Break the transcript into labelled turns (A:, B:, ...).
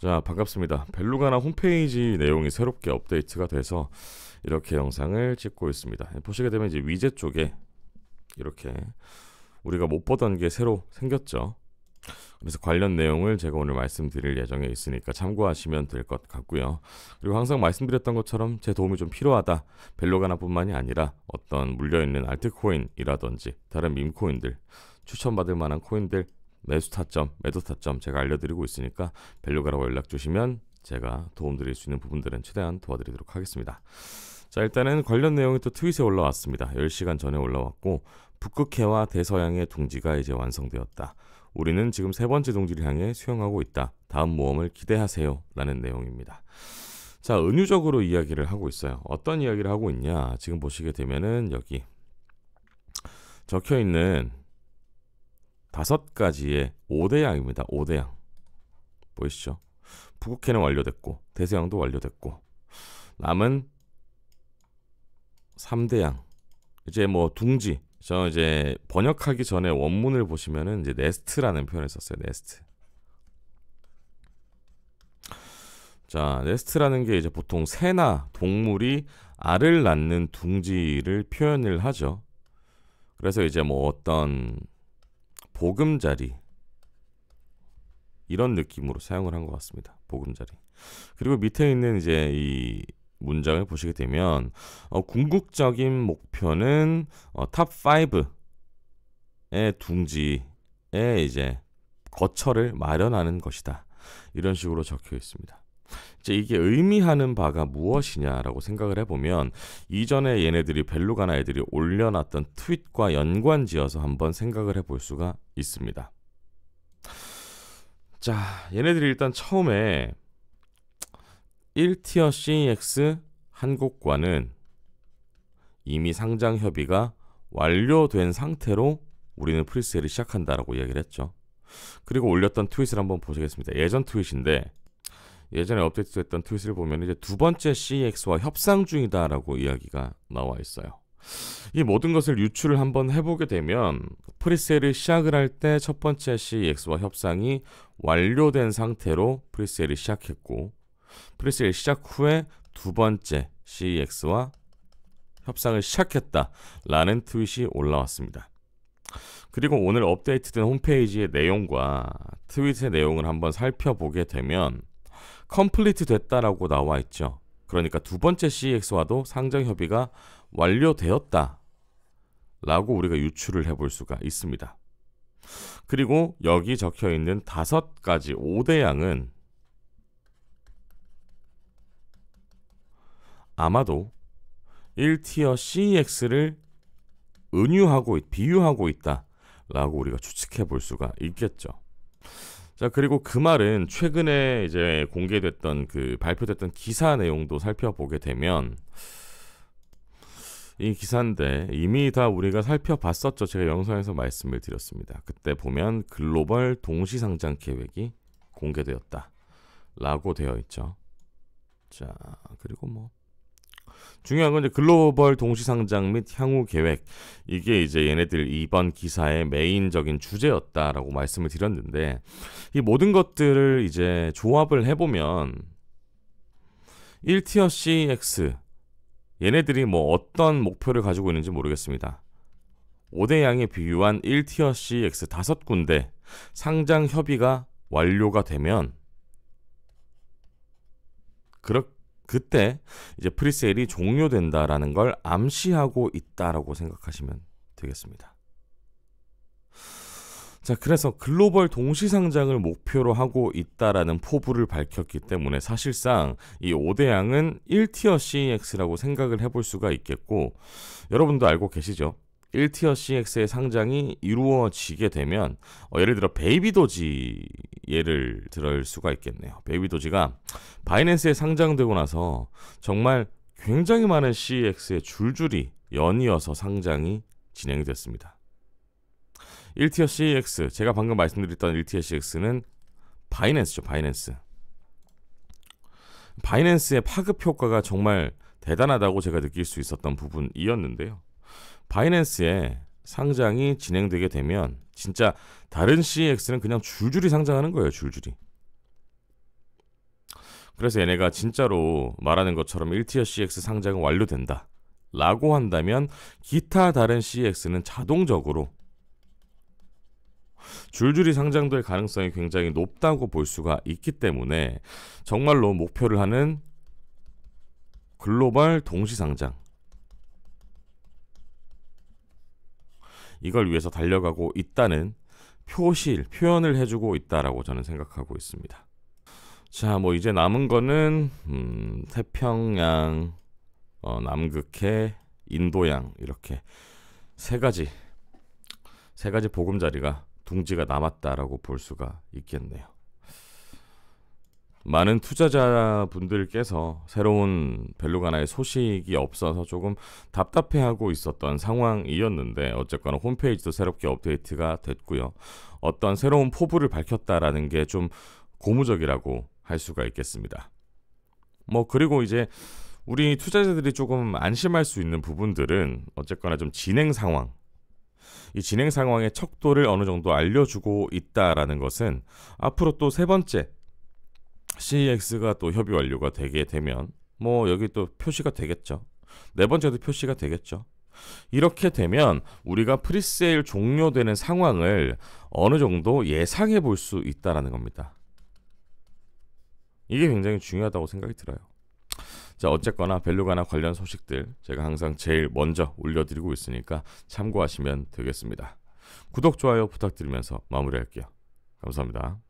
A: 자 반갑습니다 벨루가나 홈페이지 내용이 새롭게 업데이트가 돼서 이렇게 영상을 찍고 있습니다 보시게 되면 이제 위젯 쪽에 이렇게 우리가 못 보던 게 새로 생겼죠 그래서 관련 내용을 제가 오늘 말씀드릴 예정에 있으니까 참고하시면 될 것 같고요. 그리고 항상 말씀드렸던 것처럼 제 도움이 좀 필요하다. 벨로가나뿐만이 아니라 어떤 물려있는 알트코인이라든지 다른 민코인들 추천받을 만한 코인들 매수 타점, 매도 타점 제가 알려드리고 있으니까 벨로가라고 연락 주시면 제가 도움드릴 수 있는 부분들은 최대한 도와드리도록 하겠습니다. 자 일단은 관련 내용이 또 트윗에 올라왔습니다. 10시간 전에 올라왔고 북극해와 대서양의 둥지가 이제 완성되었다. 우리는 지금 세 번째 둥지를 향해 수영하고 있다. 다음 모험을 기대하세요. 라는 내용입니다. 자, 은유적으로 이야기를 하고 있어요. 어떤 이야기를 하고 있냐? 지금 보시게 되면은 여기 적혀 있는 다섯 가지의 오대양입니다오대양 보이시죠? 북극해는 완료됐고 대서양도 완료됐고 남은 삼대양 이제 뭐 둥지. 저 이제 번역하기 전에 원문을 보시면은 이제 네스트라는 표현을 썼어요. 네스트. 자, 네스트라는 게 이제 보통 새나 동물이 알을 낳는 둥지를 표현을 하죠. 그래서 이제 뭐 어떤 보금자리 이런 느낌으로 사용을 한 것 같습니다. 보금자리. 그리고 밑에 있는 이제 이 문장을 보시게 되면 어, 궁극적인 목표는 어, 탑 5의 둥지에 이제 거처를 마련하는 것이다. 이런 식으로 적혀 있습니다. 이제 이게 의미하는 바가 무엇이냐라고 생각을 해보면 이전에 얘네들이 벨루가나 애들이 올려놨던 트윗과 연관지어서 한번 생각을 해볼 수가 있습니다. 자, 얘네들이 일단 처음에 1티어 CEX 한국과는 이미 상장 협의가 완료된 상태로 우리는 프리세일을 시작한다라고 이야기를 했죠. 그리고 올렸던 트윗을 한번 보시겠습니다. 예전 트윗인데 예전에 업데이트됐던 트윗을 보면 이제 두 번째 CX와 협상 중이다라고 이야기가 나와 있어요. 이 모든 것을 유출을 한번 해보게 되면 프리셀을 시작을 할 때 첫 번째 CX와 협상이 완료된 상태로 프리셀을 시작했고 프리셀 시작 후에 두 번째 CX와 협상을 시작했다라는 트윗이 올라왔습니다. 그리고 오늘 업데이트된 홈페이지의 내용과 트윗의 내용을 한번 살펴보게 되면 컴플리트 됐다라고 나와 있죠. 그러니까 두 번째 CEX와도 상장 협의가 완료되었다. 라고 우리가 유추를 해볼 수가 있습니다. 그리고 여기 적혀 있는 다섯 가지 5대 양은 아마도 1티어 CEX를 은유하고 비유하고 있다. 라고 우리가 추측해 볼 수가 있겠죠. 자, 그리고 그 말은 최근에 이제 공개됐던 그 발표됐던 기사 내용도 살펴보게 되면 이 기사인데 이미 다 우리가 살펴봤었죠. 제가 영상에서 말씀을 드렸습니다. 그때 보면 글로벌 동시 상장 계획이 공개되었다. 라고 되어 있죠. 자, 그리고 뭐 중요한 건 이제 글로벌 동시상장 및 향후 계획 이게 이제 얘네들 이번 기사의 메인적인 주제였다라고 말씀을 드렸는데 이 모든 것들을 이제 조합을 해보면 1티어 CX 얘네들이 뭐 어떤 목표를 가지고 있는지 모르겠습니다. 5대 양에 비유한 1티어 CX 5군데 상장 협의가 완료가 되면 그렇게 그때 이제 프리세일이 종료된다라는 걸 암시하고 있다라고 생각하시면 되겠습니다. 자, 그래서 글로벌 동시 상장을 목표로 하고 있다라는 포부를 밝혔기 때문에 사실상 이 5대양은 1티어 CEX라고 생각을 해볼 수가 있겠고 여러분도 알고 계시죠? 1티어 CX의 상장이 이루어지게 되면 어, 예를 들어 베이비도지 예를 들을 수가 있겠네요. 베이비도지가 바이낸스에 상장되고 나서 정말 굉장히 많은 CX에 줄줄이 연이어서 상장이 진행이 됐습니다. 1티어 CX 제가 방금 말씀드렸던 1티어 CX는 바이낸스죠. 바이낸스. 바이낸스의 파급 효과가 정말 대단하다고 제가 느낄 수 있었던 부분이었는데요. 바이낸스에 상장이 진행되게 되면 진짜 다른 CEX는 그냥 줄줄이 상장하는 거예요, 줄줄이. 그래서 얘네가 진짜로 말하는 것처럼 1티어 CX 상장은 완료된다. 라고 한다면 기타 다른 CX는 자동적으로 줄줄이 상장될 가능성이 굉장히 높다고 볼 수가 있기 때문에 정말로 목표를 하는 글로벌 동시 상장 이걸 위해서 달려가고 있다는 표실, 표현을 해주고 있다라고 저는 생각하고 있습니다. 자, 뭐 이제 남은 거는 음, 태평양, 어, 남극해, 인도양 이렇게 세 가지 세 가지 보금자리가 둥지가 남았다라고 볼 수가 있겠네요. 많은 투자자분들께서 새로운 벨로가나의 소식이 없어서 조금 답답해하고 있었던 상황이었는데 어쨌거나 홈페이지도 새롭게 업데이트가 됐고요. 어떤 새로운 포부를 밝혔다라는 게 좀 고무적이라고 할 수가 있겠습니다. 뭐 그리고 이제 우리 투자자들이 조금 안심할 수 있는 부분들은 어쨌거나 좀 진행 상황 이 진행 상황의 척도를 어느 정도 알려주고 있다라는 것은 앞으로 또 세 번째 CEX가 또 협의 완료가 되게 되면 뭐 여기 또 표시가 되겠죠. 네 번째도 표시가 되겠죠. 이렇게 되면 우리가 프리세일 종료되는 상황을 어느 정도 예상해 볼 수 있다라는 겁니다. 이게 굉장히 중요하다고 생각이 들어요. 자, 어쨌거나 밸류가나 관련 소식들 제가 항상 제일 먼저 올려드리고 있으니까 참고하시면 되겠습니다. 구독, 좋아요 부탁드리면서 마무리할게요. 감사합니다.